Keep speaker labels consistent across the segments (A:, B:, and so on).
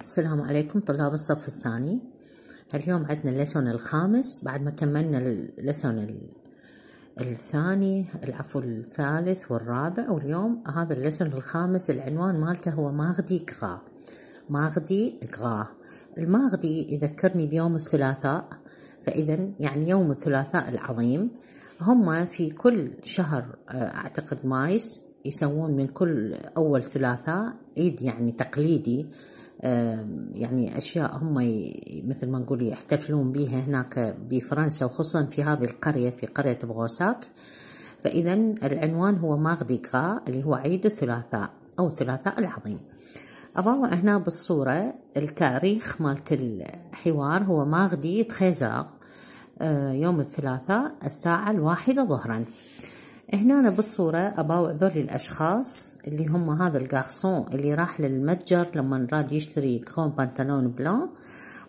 A: السلام عليكم طلاب الصف الثاني اليوم عندنا اللسون الخامس بعد ما كملنا اللسون الثاني العفو الثالث والرابع واليوم هذا اللسون الخامس العنوان مالته هو ماغدي غا ماغدي غا الماغدي يذكرني بيوم الثلاثاء فإذا يعني يوم الثلاثاء العظيم هم في كل شهر آه، أعتقد مايس يسوون من كل أول ثلاثاء عيد يعني تقليدي آه، يعني أشياء هم مثل ما نقول يحتفلون بها هناك بفرنسا وخصوصا في هذه القرية في قرية بغوساك فإذا العنوان هو ماغدي غا اللي هو عيد الثلاثاء أو الثلاثاء العظيم أضاوع هنا بالصورة التاريخ مالت الحوار هو ماغدي تخيزاغ آه، يوم الثلاثاء الساعة الواحدة ظهرا هنا أنا بالصورة أباوع ذول الأشخاص اللي هم هذا الجارسون اللي راح للمتجر لما راد يشتري كرون بانتالون بلون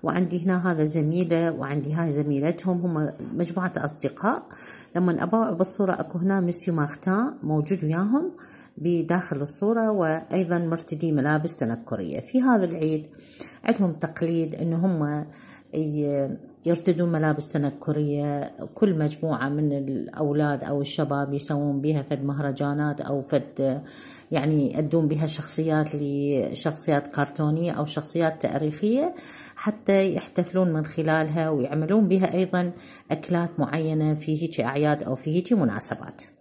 A: وعندي هنا هذا زميلة وعندي هاي زميلتهم هم مجموعة أصدقاء لما أباوع بالصورة أكو هنا ميسيو ماختان موجود وياهم بداخل الصورة وأيضا مرتدي ملابس تنكرية في هذا العيد عندهم تقليد أن هم يرتدون ملابس تنكرية كل مجموعة من الأولاد أو الشباب يسوون بها فد مهرجانات أو فد يعني يأدون بها شخصيات لشخصيات كرتونية أو شخصيات تاريخية حتى يحتفلون من خلالها ويعملون بها أيضا أكلات معينة في هيك أعياد أو في هيك مناسبات